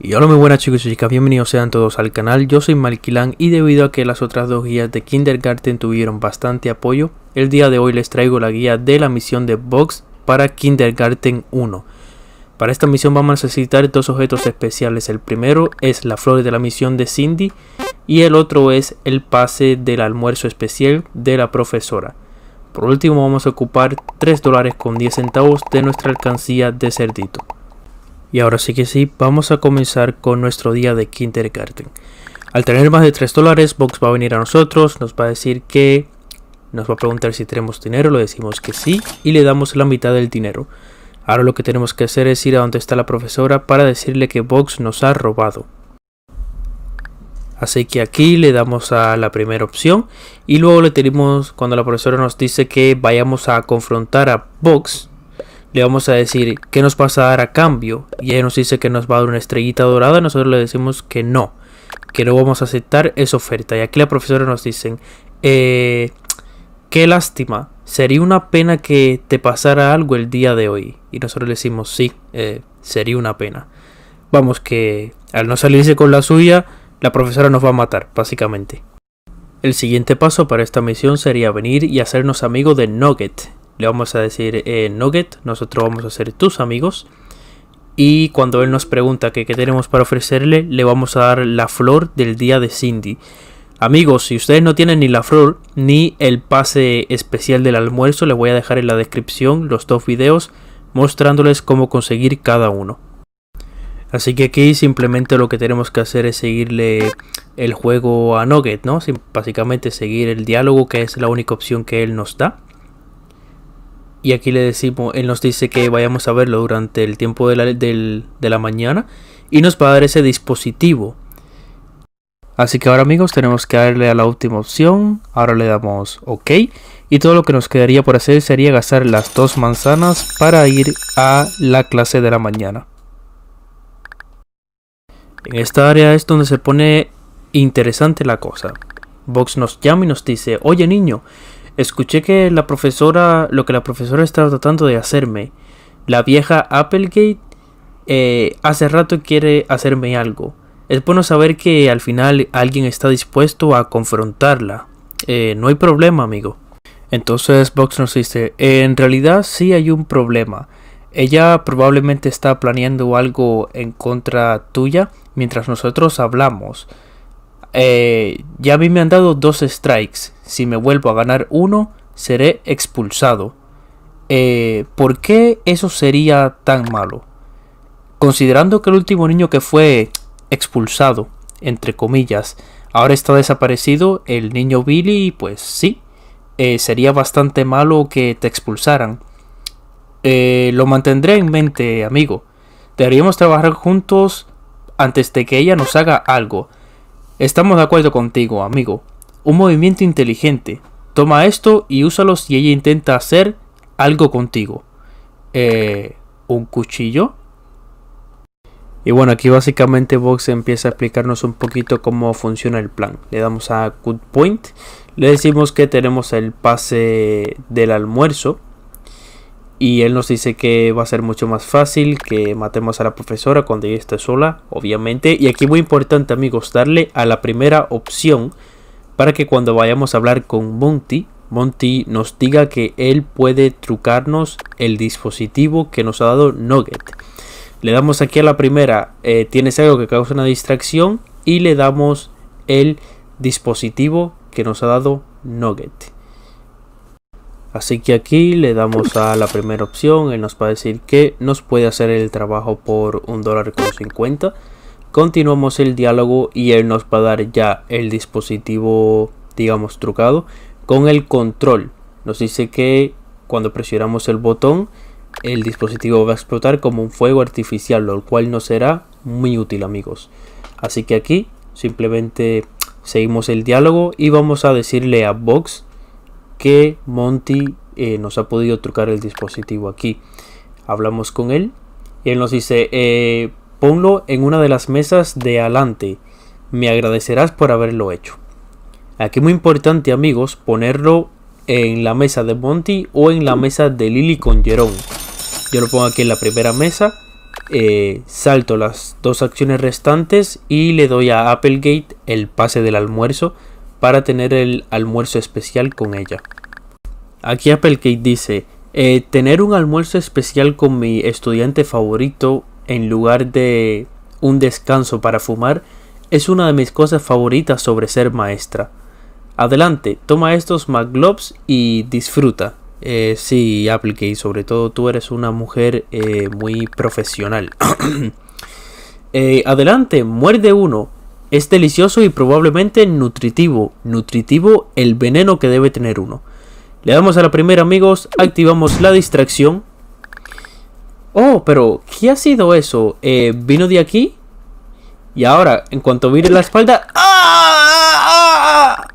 Y hola muy buenas chicos y chicas, bienvenidos sean todos al canal, yo soy Malquilán y debido a que las otras dos guías de Kindergarten tuvieron bastante apoyo, el día de hoy les traigo la guía de la misión de Box para Kindergarten 1. Para esta misión vamos a necesitar dos objetos especiales, el primero es la flor de la misión de Cindy y el otro es el pase del almuerzo especial de la profesora. Por último vamos a ocupar 3 dólares con 10 centavos de nuestra alcancía de cerdito. Y ahora sí que sí, vamos a comenzar con nuestro día de Kindergarten. Al tener más de 3 dólares, Box va a venir a nosotros, nos va a decir que... Nos va a preguntar si tenemos dinero, le decimos que sí y le damos la mitad del dinero. Ahora lo que tenemos que hacer es ir a donde está la profesora para decirle que Box nos ha robado. Así que aquí le damos a la primera opción y luego le tenemos cuando la profesora nos dice que vayamos a confrontar a Box le vamos a decir qué nos vas a dar a cambio y ella nos dice que nos va a dar una estrellita dorada, nosotros le decimos que no, que no vamos a aceptar esa oferta. Y aquí la profesora nos dice eh, qué lástima, sería una pena que te pasara algo el día de hoy. Y nosotros le decimos, sí, eh, sería una pena. Vamos que al no salirse con la suya, la profesora nos va a matar, básicamente. El siguiente paso para esta misión sería venir y hacernos amigo de Nugget, le vamos a decir eh, Nugget, nosotros vamos a ser tus amigos. Y cuando él nos pregunta qué tenemos para ofrecerle, le vamos a dar la flor del día de Cindy. Amigos, si ustedes no tienen ni la flor ni el pase especial del almuerzo, les voy a dejar en la descripción los dos videos mostrándoles cómo conseguir cada uno. Así que aquí simplemente lo que tenemos que hacer es seguirle el juego a Nugget, ¿no? Básicamente seguir el diálogo que es la única opción que él nos da y aquí le decimos, él nos dice que vayamos a verlo durante el tiempo de la, del, de la mañana y nos va a dar ese dispositivo. Así que ahora amigos tenemos que darle a la última opción, ahora le damos OK y todo lo que nos quedaría por hacer sería gastar las dos manzanas para ir a la clase de la mañana. En esta área es donde se pone interesante la cosa. Vox nos llama y nos dice, oye niño, Escuché que la profesora, lo que la profesora estaba tratando de hacerme, la vieja Applegate, eh, hace rato quiere hacerme algo. Es bueno saber que al final alguien está dispuesto a confrontarla. Eh, no hay problema, amigo. Entonces Box nos dice, en realidad sí hay un problema. Ella probablemente está planeando algo en contra tuya mientras nosotros hablamos. Eh, ya a mí me han dado dos strikes. Si me vuelvo a ganar uno, seré expulsado. Eh, ¿Por qué eso sería tan malo? Considerando que el último niño que fue expulsado, entre comillas, ahora está desaparecido, el niño Billy, pues sí, eh, sería bastante malo que te expulsaran. lo mantendré en mente, amigo. Deberíamos trabajar juntos antes de que ella nos haga algo. Estamos de acuerdo contigo, amigo. Un movimiento inteligente. Toma esto y úsalo si ella intenta hacer algo contigo. Eh, ¿Un cuchillo? Y bueno, aquí básicamente Vox empieza a explicarnos un poquito cómo funciona el plan. Le damos a Good Point, le decimos que tenemos el pase del almuerzo, y él nos dice que va a ser mucho más fácil que matemos a la profesora cuando ella esté sola, obviamente. Y aquí muy importante amigos, darle a la primera opción para que cuando vayamos a hablar con Monty, Monty nos diga que él puede trucarnos el dispositivo que nos ha dado Nugget. Le damos aquí a la primera, eh, tienes algo que causa una distracción y le damos el dispositivo que nos ha dado Nugget. Así que aquí le damos a la primera opción, él nos va a decir que nos puede hacer el trabajo por un dólar con 50. Continuamos el diálogo y él nos va a dar ya el dispositivo, digamos, trucado con el control. Nos dice que cuando presionamos el botón, el dispositivo va a explotar como un fuego artificial, lo cual no será muy útil, amigos. Así que aquí simplemente seguimos el diálogo y vamos a decirle a Vox que Monty eh, nos ha podido trucar el dispositivo aquí. Hablamos con él y él nos dice, eh, ponlo en una de las mesas de adelante. Me agradecerás por haberlo hecho. Aquí muy importante amigos, ponerlo en la mesa de Monty o en la mesa de Lily con Jerón. Yo lo pongo aquí en la primera mesa. Eh, salto las dos acciones restantes y le doy a Applegate el pase del almuerzo para tener el almuerzo especial con ella. Aquí Applegate dice, eh, tener un almuerzo especial con mi estudiante favorito en lugar de un descanso para fumar es una de mis cosas favoritas sobre ser maestra. Adelante, toma estos McGlobs y disfruta. Eh, sí, Applegate, sobre todo tú eres una mujer eh, muy profesional. Eh, adelante, muerde uno. Es delicioso y probablemente nutritivo. Nutritivo el veneno que debe tener uno. Le damos a la primera amigos, activamos la distracción. Oh, pero ¿qué ha sido eso? Eh, ¿Vino de aquí? Y ahora, en cuanto mire la espalda... ¡Ah! ¡Ah!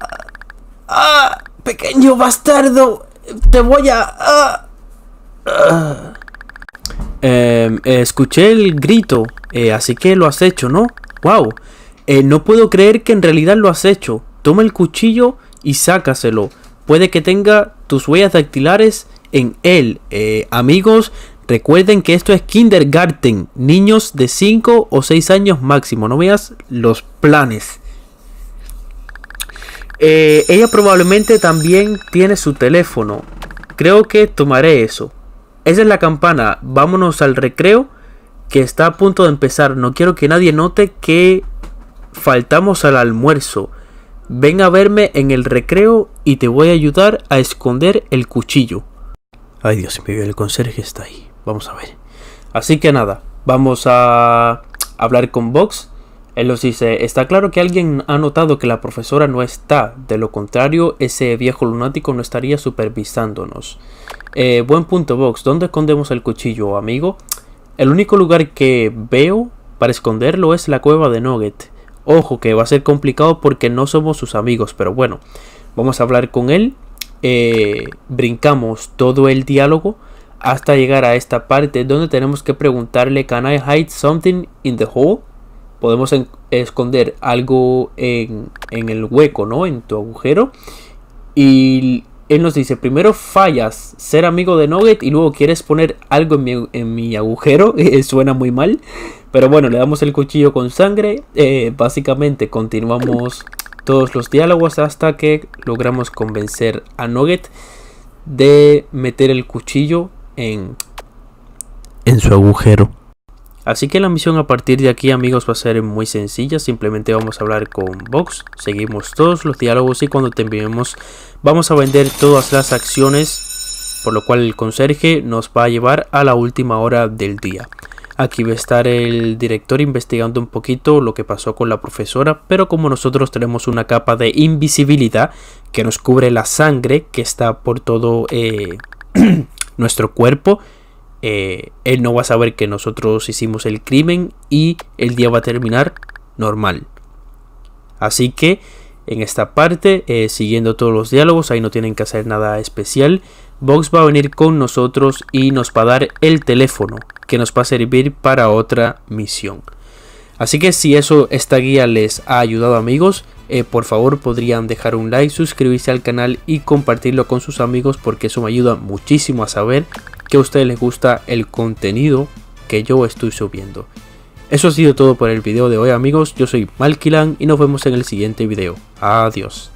¡Ah! ¡Pequeño bastardo! ¡Te voy a... ¡Ah! ¡Ah! Eh, escuché el grito, eh, así que lo has hecho, ¿no? ¡Wow! Eh, no puedo creer que en realidad lo has hecho. Toma el cuchillo y sácaselo. Puede que tenga tus huellas dactilares en él. Eh, amigos, recuerden que esto es kindergarten. Niños de 5 o 6 años máximo. No veas los planes. Eh, ella probablemente también tiene su teléfono. Creo que tomaré eso. Esa es la campana. Vámonos al recreo que está a punto de empezar. No quiero que nadie note que faltamos al almuerzo. Ven a verme en el recreo y te voy a ayudar a esconder el cuchillo. Ay Dios mío, el conserje está ahí. Vamos a ver. Así que nada, vamos a hablar con Vox. Él nos dice, está claro que alguien ha notado que la profesora no está, de lo contrario ese viejo lunático no estaría supervisándonos. Eh, buen punto Vox, ¿dónde escondemos el cuchillo, amigo? El único lugar que veo para esconderlo es la cueva de Nugget. Ojo que va a ser complicado porque no somos sus amigos, pero bueno, vamos a hablar con él. Eh, brincamos todo el diálogo hasta llegar a esta parte donde tenemos que preguntarle, ¿Can I hide something in the hole? Podemos esconder algo en, en el hueco, ¿no? En tu agujero. Y él nos dice, primero fallas ser amigo de Nugget y luego quieres poner algo en mi, en mi agujero. suena muy mal. Pero bueno, le damos el cuchillo con sangre. Eh, básicamente continuamos todos los diálogos hasta que logramos convencer a Nugget de meter el cuchillo en, en su agujero. Así que la misión a partir de aquí amigos va a ser muy sencilla, simplemente vamos a hablar con Vox, seguimos todos los diálogos y cuando terminemos vamos a vender todas las acciones, por lo cual el conserje nos va a llevar a la última hora del día. Aquí va a estar el director investigando un poquito lo que pasó con la profesora, pero como nosotros tenemos una capa de invisibilidad que nos cubre la sangre que está por todo eh, nuestro cuerpo, eh, él no va a saber que nosotros hicimos el crimen y el día va a terminar normal. Así que en esta parte, eh, siguiendo todos los diálogos, ahí no tienen que hacer nada especial. Vox va a venir con nosotros y nos va a dar el teléfono que nos va a servir para otra misión. Así que si eso, esta guía les ha ayudado amigos, eh, por favor podrían dejar un like, suscribirse al canal y compartirlo con sus amigos porque eso me ayuda muchísimo a saber que a ustedes les gusta el contenido que yo estoy subiendo. Eso ha sido todo por el video de hoy amigos, yo soy Malkilan y nos vemos en el siguiente video. Adiós.